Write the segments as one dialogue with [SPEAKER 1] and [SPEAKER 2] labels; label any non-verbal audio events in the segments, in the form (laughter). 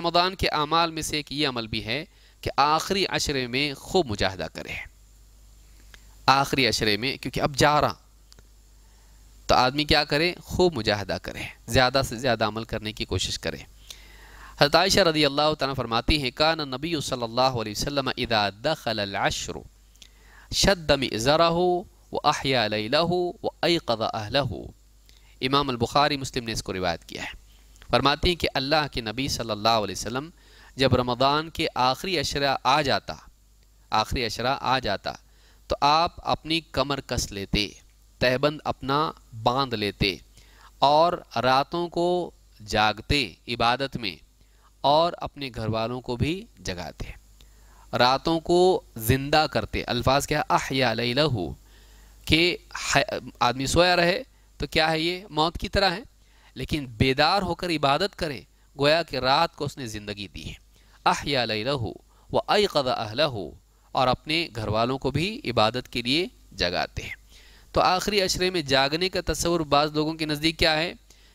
[SPEAKER 1] रमदान के अमाल में से एक ये अमल भी है कि आखिरी अशरे में खूब मुजाहदा करें आखिरी अशरे में क्योंकि अब जा रहा तो आदमी क्या करे खूब मुजाहदा करे ज़्यादा से ज़्यादा अमल करने की कोशिश करे हतायशा रदी अल्लाह तन फरमाती हैं कान नबी सल्ला वसम इदा शदम ज़रा हो व अहिया व अ कदा अहल हो इमाम बुखारी मुस्लिम ने इसको रिवायत किया है फरमाते हैं कि अल्लाह के नबी सल्लल्लाहु अलैहि वसल्लम जब रमज़ान के आखिरी अशरा आ जाता आखिरी अशरा आ जाता तो आप अपनी कमर कस लेते तहबंद अपना बांध लेते और रातों को जागते इबादत में और अपने घर वालों को भी जगाते रातों को ज़िंदा करते अल्फाज क्या अहया लहू के आदमी सोया रहे तो क्या है ये मौत की तरह है लेकिन बेदार होकर इबादत करे गोया कि रात को उसने ज़िंदगी दी है अहिया लहू व अहला हो और अपने घर वालों को भी इबादत के लिए जगाते हैं तो आखिरी अशरे में जागने का तस्वुर बाज़ लोगों के नज़दीक क्या है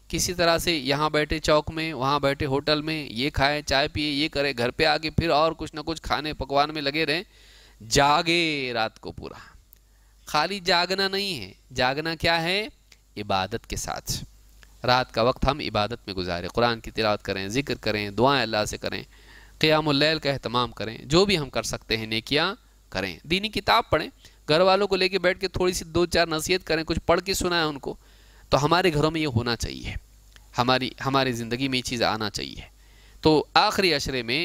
[SPEAKER 1] किसी तरह से यहाँ बैठे चौक में वहाँ बैठे होटल में ये खाएं चाय पिए ये करें घर पे आके फिर और कुछ ना कुछ खाने पकवान में लगे रहें जागे रात को पूरा खाली जागना नहीं है जागना क्या है इबादत के साथ रात का वक्त हम इबादत में गुजारें कुरान की तिलावत करें जिक्र करें दुआएं अल्लाह से करें क़ियामल का अहतमाम करें जो भी हम कर सकते हैं नेकियाँ करें दीनी किताब पढ़ें घर वालों को लेके बैठ के थोड़ी सी दो चार नसीहत करें कुछ पढ़ के सुनाएं उनको तो हमारे घरों में ये होना चाहिए हमारी हमारी ज़िंदगी में ये चीज़ आना चाहिए तो आखिरी अशरे में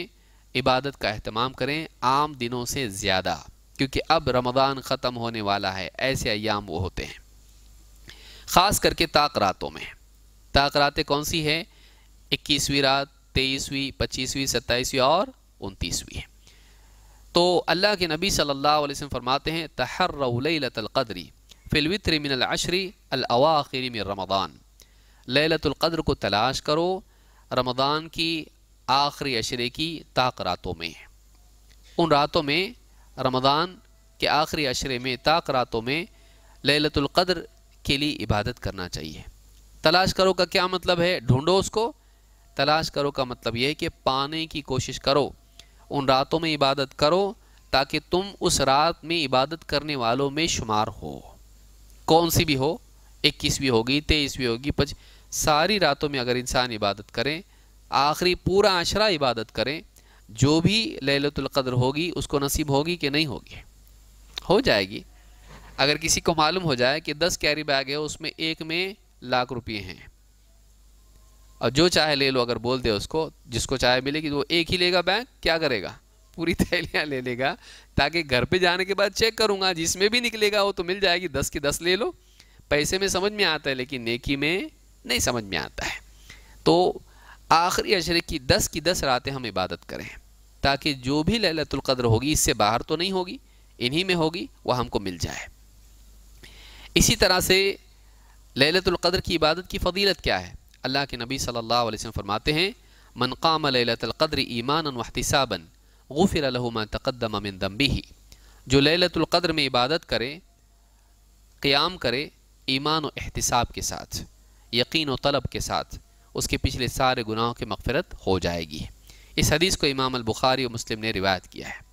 [SPEAKER 1] इबादत का अहतमाम करें आम दिनों से ज़्यादा क्योंकि अब रमज़ान ख़त्म होने वाला है ऐसे अयाम वो होते हैं ख़ास करके ताक रातों में मुफ्ता रातें कौन सी है इक्कीसवीं रात तेईसवीं पच्चीसवीं सत्ताईसवीं और उनतीसवीं है तो अल्लाह के नबी सल्लल्लाहु अलैहि वसल्लम फरमाते हैं तहर तहरकदरी फ़िलवित्र मिनशरी अवाखिर में रमदान लतुल्क़द्र को तलाश करो रमदान की आखिरी अशरे की ताक रातों में उन रातों में रमदान के आखिरी अशरे में ताक रातों में लतुल्क़द्र के लिए इबादत करना चाहिए तलाश करो का क्या मतलब है ढूंढो उसको तलाश करो का मतलब यह है कि पाने की कोशिश करो उन रातों में इबादत करो ताकि तुम उस रात में इबादत करने वालों में शुमार हो कौन सी भी हो इक्कीसवीं होगी तेईसवीं होगी पच सारी रातों में अगर इंसान इबादत करें आखिरी पूरा आशरा इबादत करें जो भी लहलतुल्क़द्र होगी उसको नसीब होगी कि नहीं होगी हो जाएगी अगर किसी को मालूम हो जाए कि दस कैरी बैग है उसमें एक में लाख रुपये हैं और जो चाहे ले लो अगर बोल दे उसको जिसको चाहे मिलेगी वो एक ही लेगा बैंक क्या करेगा पूरी (laughs) थैलियाँ ले लेगा ताकि घर पे जाने के बाद चेक करूँगा जिसमें भी निकलेगा वो तो मिल जाएगी दस की दस ले लो पैसे में समझ में आता है लेकिन नेकी में नहीं समझ में आता है तो आखिरी अशरे की दस की दस रातें हम इबादत करें ताकि जो भी ललतुल्क़द्र होगी इससे बाहर तो नहीं होगी इन्हीं में होगी वह हमको मिल जाए इसी तरह से ललतुल्क़द्र की इबादत की फ़जीलत क्या है अल्लाह के नबी सल्लल्लाहु अलैहि वसल्लम फरमाते हैं मन काम ललतुल्क़द्र ईमान वहतिसाबन गफ़िर तकदम अमिन दम्बी ही जो ललतुल्क़द्र में इबादत करे क़्याम करे ईमान और के साथ यकीन व तलब के साथ उसके पिछले सारे गुनाहों की मगफरत हो जाएगी इस हदीस को इमाम बुखारी और मुस्लिम ने रिवायत किया है